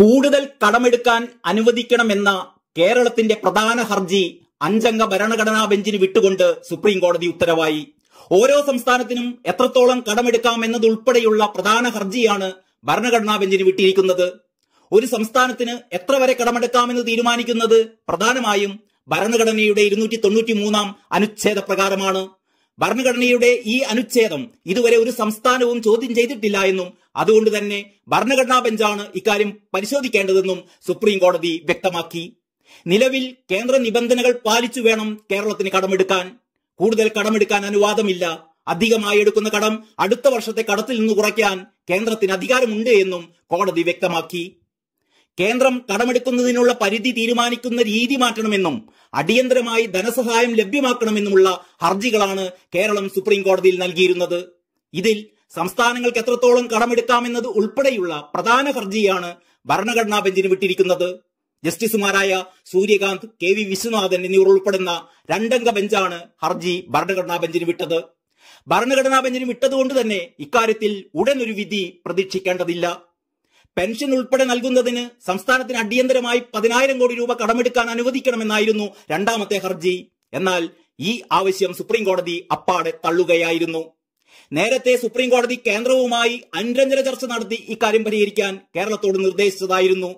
കൂടുതൽ കടമെടുക്കാൻ അനുവദിക്കണമെന്ന കേരളത്തിന്റെ പ്രധാന ഹർജി അഞ്ചംഗ ഭരണഘടനാ ബെഞ്ചിന് വിട്ടുകൊണ്ട് സുപ്രീം കോടതി ഉത്തരവായി ഓരോ സംസ്ഥാനത്തിനും എത്രത്തോളം കടമെടുക്കാം എന്നതുൾപ്പെടെയുള്ള പ്രധാന ഹർജിയാണ് ഭരണഘടനാ ബെഞ്ചിന് വിട്ടിരിക്കുന്നത് ഒരു സംസ്ഥാനത്തിന് എത്ര വരെ കടമെടുക്കാമെന്ന് തീരുമാനിക്കുന്നത് പ്രധാനമായും ഭരണഘടനയുടെ ഇരുന്നൂറ്റി തൊണ്ണൂറ്റി മൂന്നാം അനുച്ഛേദ പ്രകാരമാണ് ഭരണഘടനയുടെ ഈ അനുച്ഛേദം ഇതുവരെ ഒരു സംസ്ഥാനവും ചോദ്യം ചെയ്തിട്ടില്ല എന്നും അതുകൊണ്ട് തന്നെ ഭരണഘടനാ ബെഞ്ചാണ് ഇക്കാര്യം പരിശോധിക്കേണ്ടതെന്നും സുപ്രീം കോടതി വ്യക്തമാക്കി നിലവിൽ കേന്ദ്ര നിബന്ധനകൾ പാലിച്ചു വേണം കേരളത്തിന് കടമെടുക്കാൻ കൂടുതൽ കടമെടുക്കാൻ അനുവാദമില്ല അധികമായി എടുക്കുന്ന കടം അടുത്ത വർഷത്തെ കടത്തിൽ നിന്ന് കുറയ്ക്കാൻ കേന്ദ്രത്തിന് അധികാരമുണ്ട് എന്നും കോടതി വ്യക്തമാക്കി കേന്ദ്രം കടമെടുക്കുന്നതിനുള്ള പരിധി തീരുമാനിക്കുന്ന രീതി മാറ്റണമെന്നും അടിയന്തരമായി ധനസഹായം ലഭ്യമാക്കണമെന്നുമുള്ള ഹർജികളാണ് കേരളം സുപ്രീം കോടതിയിൽ നൽകിയിരുന്നത് ഇതിൽ സംസ്ഥാനങ്ങൾക്ക് എത്രത്തോളം കടമെടുക്കാമെന്നത് ഉൾപ്പെടെയുള്ള പ്രധാന ഹർജിയാണ് ഭരണഘടനാ ബെഞ്ചിന് വിട്ടിരിക്കുന്നത് ജസ്റ്റിസുമാരായ സൂര്യകാന്ത് കെ വി വിശ്വനാഥൻ എന്നിവർ ഉൾപ്പെടുന്ന രണ്ടംഗ ബെഞ്ചാണ് ഹർജി ഭരണഘടനാ ബെഞ്ചിന് വിട്ടത് ഭരണഘടനാ ബെഞ്ചിന് വിട്ടതുകൊണ്ട് തന്നെ ഇക്കാര്യത്തിൽ ഉടൻ ഒരു വിധി പ്രതീക്ഷിക്കേണ്ടതില്ല പെൻഷൻ ഉൾപ്പെടെ നൽകുന്നതിന് സംസ്ഥാനത്തിന് അടിയന്തരമായി പതിനായിരം കോടി രൂപ കടമെടുക്കാൻ അനുവദിക്കണമെന്നായിരുന്നു രണ്ടാമത്തെ ഹർജി എന്നാൽ ഈ ആവശ്യം സുപ്രീം കോടതി അപ്പാടെ തള്ളുകയായിരുന്നു നേരത്തെ സുപ്രീം കോടതി കേന്ദ്രവുമായി അനുരഞ്ജന ചർച്ച നടത്തി ഇക്കാര്യം പരിഹരിക്കാൻ കേരളത്തോട് നിർദ്ദേശിച്ചതായിരുന്നു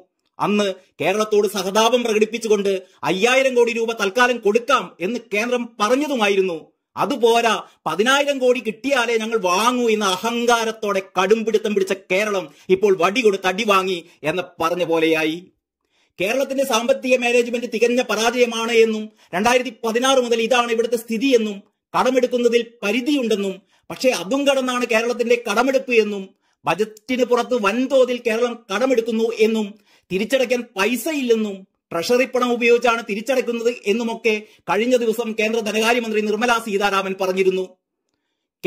അന്ന് കേരളത്തോട് സഹതാപം പ്രകടിപ്പിച്ചുകൊണ്ട് അയ്യായിരം കോടി രൂപ തൽക്കാലം കൊടുക്കാം എന്ന് കേന്ദ്രം പറഞ്ഞതുമായിരുന്നു അതുപോരാ പതിനായിരം കോടി കിട്ടിയാലേ ഞങ്ങൾ വാങ്ങൂ എന്ന അഹങ്കാരത്തോടെ പിടുത്തം പിടിച്ച കേരളം ഇപ്പോൾ വടി കൊടുത്ത് അടി വാങ്ങി എന്ന് പറഞ്ഞ പോലെയായി കേരളത്തിന്റെ സാമ്പത്തിക മാനേജ്മെന്റ് തികഞ്ഞ പരാജയമാണ് എന്നും രണ്ടായിരത്തി പതിനാറ് മുതൽ ഇതാണ് ഇവിടുത്തെ സ്ഥിതി എന്നും കടമെടുക്കുന്നതിൽ പരിധിയുണ്ടെന്നും പക്ഷേ അതും കടന്നാണ് കേരളത്തിന്റെ കടമെടുപ്പ് എന്നും ബജറ്റിന് പുറത്ത് വൻതോതിൽ കേരളം കടമെടുക്കുന്നു എന്നും തിരിച്ചടയ്ക്കാൻ പൈസയില്ലെന്നും ട്രഷറി പണം ഉപയോഗിച്ചാണ് തിരിച്ചടയ്ക്കുന്നത് എന്നുമൊക്കെ കഴിഞ്ഞ ദിവസം കേന്ദ്ര ധനകാര്യമന്ത്രി നിർമ്മലാ സീതാരാമൻ പറഞ്ഞിരുന്നു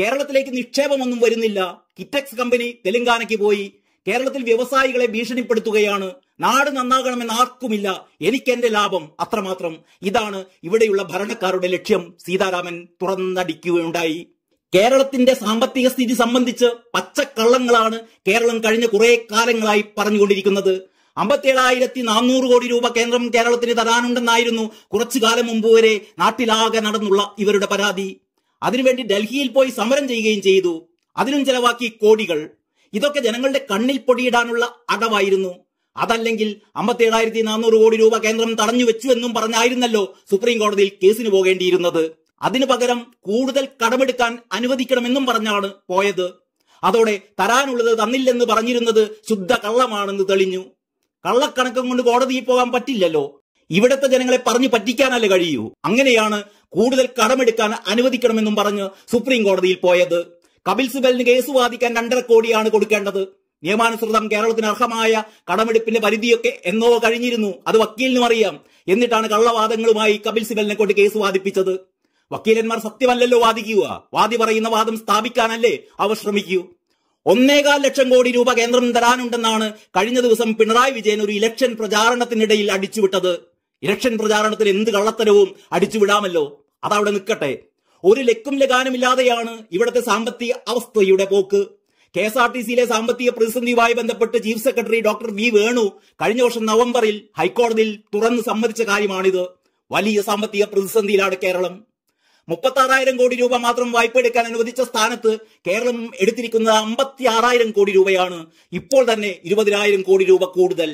കേരളത്തിലേക്ക് നിക്ഷേപമൊന്നും വരുന്നില്ല കിറ്റക്സ് കമ്പനി തെലങ്കാനയ്ക്ക് പോയി കേരളത്തിൽ വ്യവസായികളെ ഭീഷണിപ്പെടുത്തുകയാണ് നാട് നന്നാകണമെന്ന് ആർക്കുമില്ല എനിക്ക് ലാഭം അത്രമാത്രം ഇതാണ് ഇവിടെയുള്ള ഭരണക്കാരുടെ ലക്ഷ്യം സീതാരാമൻ തുറന്നടിക്കുകയുണ്ടായി കേരളത്തിന്റെ സാമ്പത്തിക സ്ഥിതി സംബന്ധിച്ച് പച്ചക്കള്ളങ്ങളാണ് കേരളം കഴിഞ്ഞ കുറെ കാലങ്ങളായി പറഞ്ഞുകൊണ്ടിരിക്കുന്നത് അമ്പത്തിയേഴായിരത്തി നാനൂറ് കോടി രൂപ കേന്ദ്രം കേരളത്തിന് തരാനുണ്ടെന്നായിരുന്നു കുറച്ചു കാലം മുമ്പ് വരെ നാട്ടിലാകെ നടന്നുള്ള ഇവരുടെ പരാതി അതിനുവേണ്ടി ഡൽഹിയിൽ പോയി സമരം ചെയ്യുകയും ചെയ്തു അതിനും ചെലവാക്കി കോടികൾ ഇതൊക്കെ ജനങ്ങളുടെ കണ്ണിൽ പൊടിയിടാനുള്ള അടവായിരുന്നു അതല്ലെങ്കിൽ അമ്പത്തിയേഴായിരത്തി നാനൂറ് കോടി രൂപ കേന്ദ്രം തടഞ്ഞു വെച്ചു എന്നും പറഞ്ഞായിരുന്നല്ലോ സുപ്രീം കോടതിയിൽ കേസിന് പോകേണ്ടിയിരുന്നത് അതിനു പകരം കൂടുതൽ കടമെടുക്കാൻ അനുവദിക്കണമെന്നും പറഞ്ഞാണ് പോയത് അതോടെ തരാനുള്ളത് തന്നില്ലെന്ന് പറഞ്ഞിരുന്നത് ശുദ്ധ കള്ളമാണെന്ന് തെളിഞ്ഞു കള്ളക്കണക്കം കൊണ്ട് കോടതിയിൽ പോകാൻ പറ്റില്ലല്ലോ ഇവിടത്തെ ജനങ്ങളെ പറഞ്ഞു പറ്റിക്കാനല്ലേ കഴിയൂ അങ്ങനെയാണ് കൂടുതൽ കടമെടുക്കാൻ അനുവദിക്കണമെന്നും പറഞ്ഞ് സുപ്രീം കോടതിയിൽ പോയത് കപിൽ സിബലിന് കേസ് വാദിക്കാൻ രണ്ടര കോടിയാണ് കൊടുക്കേണ്ടത് നിയമാനുസൃതം കേരളത്തിന് അർഹമായ കടമെടുപ്പിന്റെ പരിധിയൊക്കെ എന്നോ കഴിഞ്ഞിരുന്നു അത് വക്കീലിനും അറിയാം എന്നിട്ടാണ് കള്ളവാദങ്ങളുമായി കപിൽ സിബലിനെ കൊണ്ട് കേസ് വാദിപ്പിച്ചത് വക്കീലന്മാർ സത്യമല്ലല്ലോ വാദിക്കുക വാദി പറയുന്ന വാദം സ്ഥാപിക്കാനല്ലേ അവർ ശ്രമിക്കൂ ഒന്നേകാൽ ലക്ഷം കോടി രൂപ കേന്ദ്രം തരാനുണ്ടെന്നാണ് കഴിഞ്ഞ ദിവസം പിണറായി വിജയൻ ഒരു ഇലക്ഷൻ പ്രചാരണത്തിനിടയിൽ അടിച്ചുവിട്ടത് ഇലക്ഷൻ പ്രചാരണത്തിൽ എന്ത് കള്ളത്തരവും അടിച്ചുവിടാമല്ലോ അതവിടെ നിൽക്കട്ടെ ഒരു ലക്കും ലഗാനുമില്ലാതെയാണ് ഇവിടുത്തെ സാമ്പത്തിക അവസ്ഥയുടെ പോക്ക് കെ എസ് ആർ ടി സിയിലെ സാമ്പത്തിക പ്രതിസന്ധിയുമായി ബന്ധപ്പെട്ട് chief secretary doctor V Venu കഴിഞ്ഞ വർഷം നവംബറിൽ ഹൈക്കോടതിയിൽ തുറന്ന് സമ്മതിച്ച കാര്യമാണിത് വലിയ സാമ്പത്തിക പ്രതിസന്ധിയിലാണ് കേരളം മുപ്പത്താറായിരം കോടി രൂപ മാത്രം വായ്പ എടുക്കാൻ അനുവദിച്ച സ്ഥാനത്ത് കേരളം എടുത്തിരിക്കുന്ന അമ്പത്തി ആറായിരം കോടി രൂപയാണ് ഇപ്പോൾ തന്നെ ഇരുപതിനായിരം കോടി രൂപ കൂടുതൽ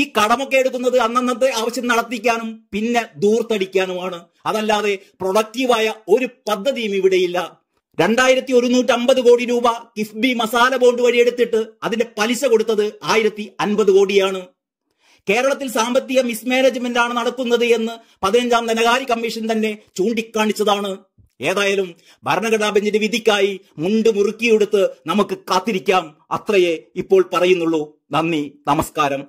ഈ കടമൊക്കെ എടുക്കുന്നത് അന്നന്നത്തെ ആവശ്യം നടത്തിക്കാനും പിന്നെ ദൂർത്തടിക്കാനുമാണ് അതല്ലാതെ പ്രൊഡക്റ്റീവായ ഒരു പദ്ധതിയും ഇവിടെയില്ല രണ്ടായിരത്തി ഒരുന്നൂറ്റി അമ്പത് കോടി രൂപ കിഫ്ബി മസാല ബോണ്ട് വഴി എടുത്തിട്ട് അതിന്റെ പലിശ കൊടുത്തത് ആയിരത്തി അൻപത് കോടിയാണ് കേരളത്തിൽ സാമ്പത്തിക മിസ്മാനേജ്മെന്റ് ആണ് നടക്കുന്നത് എന്ന് പതിനഞ്ചാം ധനകാര്യ കമ്മീഷൻ തന്നെ ചൂണ്ടിക്കാണിച്ചതാണ് ഏതായാലും ഭരണഘടനാ ബെഞ്ചിന്റെ വിധിക്കായി മുണ്ട് മുറുക്കിയെടുത്ത് നമുക്ക് കാത്തിരിക്കാം അത്രയേ ഇപ്പോൾ പറയുന്നുള്ളൂ നന്ദി നമസ്കാരം